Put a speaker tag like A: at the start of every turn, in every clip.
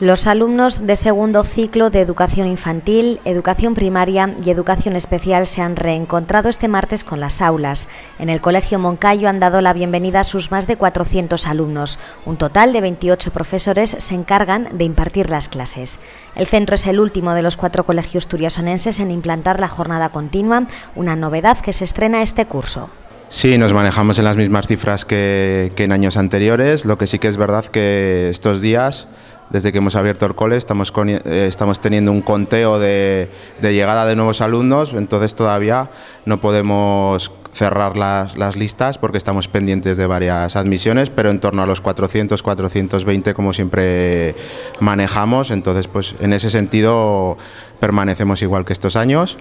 A: Los alumnos de segundo ciclo de educación infantil, educación primaria y educación especial se han reencontrado este martes con las aulas. En el Colegio Moncayo han dado la bienvenida a sus más de 400 alumnos. Un total de 28 profesores se encargan de impartir las clases. El centro es el último de los cuatro colegios turiasonenses en implantar la jornada continua, una novedad que se estrena este curso.
B: Sí, nos manejamos en las mismas cifras que, que en años anteriores, lo que sí que es verdad que estos días desde que hemos abierto el cole estamos, eh, teniendo un conteo de, llegada de nuevos alumnos, entonces todavía no podemos cerrar las, las, listas porque estamos pendientes de varias admisiones, pero en torno a los 400, 420 como siempre manejamos, entonces pues en ese sentido permanecemos igual que estos años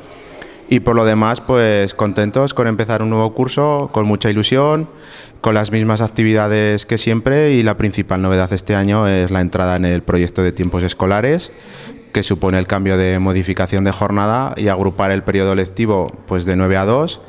B: y por lo demás, pues contentos con empezar un nuevo curso, con mucha ilusión, con las mismas actividades que siempre y la principal novedad este año es la entrada en el proyecto de tiempos escolares, que supone el cambio de modificación de jornada y agrupar el periodo lectivo pues de 9 a 2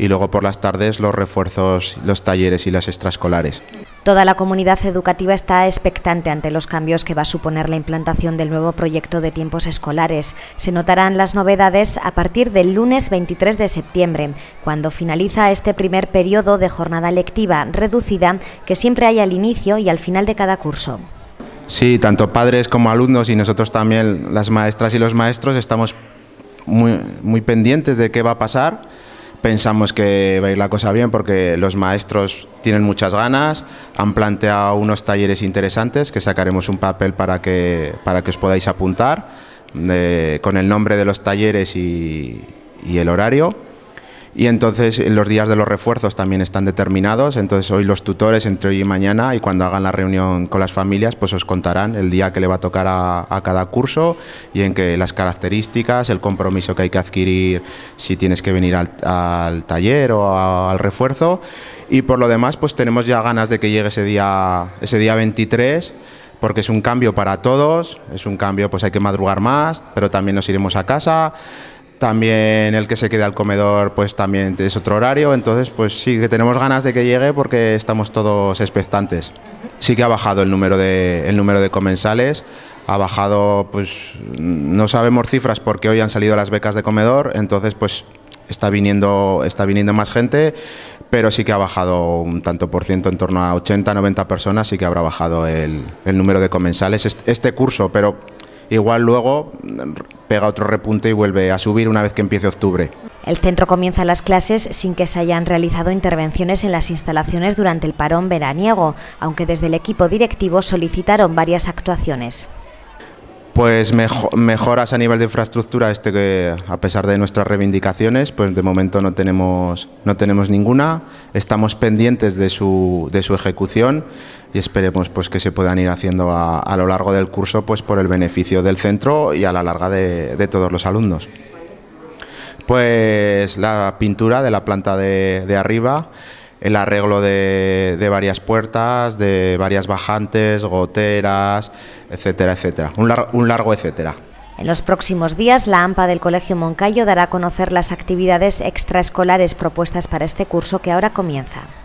B: y luego por las tardes los refuerzos, los talleres y las extraescolares.
A: Toda la comunidad educativa está expectante ante los cambios que va a suponer la implantación del nuevo proyecto de tiempos escolares. Se notarán las novedades a partir del lunes 23 de septiembre, cuando finaliza este primer periodo de jornada lectiva reducida que siempre hay al inicio y al final de cada curso.
B: Sí, tanto padres como alumnos y nosotros también, las maestras y los maestros, estamos muy, muy pendientes de qué va a pasar pensamos que va a ir la cosa bien porque los maestros tienen muchas ganas, han planteado unos talleres interesantes que sacaremos un papel para que, para que os podáis apuntar eh, con el nombre de los talleres y el horario y entonces los días de los refuerzos también están determinados, entonces hoy los tutores entre hoy y mañana y cuando hagan la reunión con las familias pues os contarán el día que le va a tocar a, cada curso y en que las características, el compromiso que hay que adquirir si tienes que venir al, taller o al refuerzo y por lo demás pues tenemos ya ganas de que llegue ese día, ese día 23 porque es un cambio para todos, es un cambio, pues hay que madrugar más, pero también nos iremos a casa, también el que se queda al comedor, pues también es otro horario. Entonces, pues sí que tenemos ganas de que llegue porque estamos todos expectantes. Sí que ha bajado el número de, comensales ha bajado, pues no sabemos cifras porque hoy han salido las becas de comedor, entonces pues está viniendo, está viniendo más gente, pero sí que ha bajado un tanto por ciento, en torno a 80, 90 personas, sí que habrá bajado el, número de comensales este curso, pero igual luego mm, pega otro repunte y vuelve a subir una vez que empiece octubre.
A: El centro comienza las clases sin que se hayan realizado intervenciones en las instalaciones durante el parón veraniego, aunque desde el equipo directivo solicitaron varias actuaciones.
B: Pues mejoras a nivel de infraestructura, este que a pesar de nuestras reivindicaciones, pues de momento no tenemos, no tenemos ninguna. Estamos pendientes de su, ejecución y esperemos pues que se puedan ir haciendo a, lo largo del curso pues por el beneficio del centro y a la larga de, todos los alumnos. Pues la pintura de la planta de arriba el arreglo de, varias puertas, de varias bajantes, goteras, etcétera, etcétera. Un, un largo etcétera.
A: En los próximos días, la AMPA del Colegio Moncayo dará a conocer las actividades extraescolares propuestas para este curso que ahora comienza.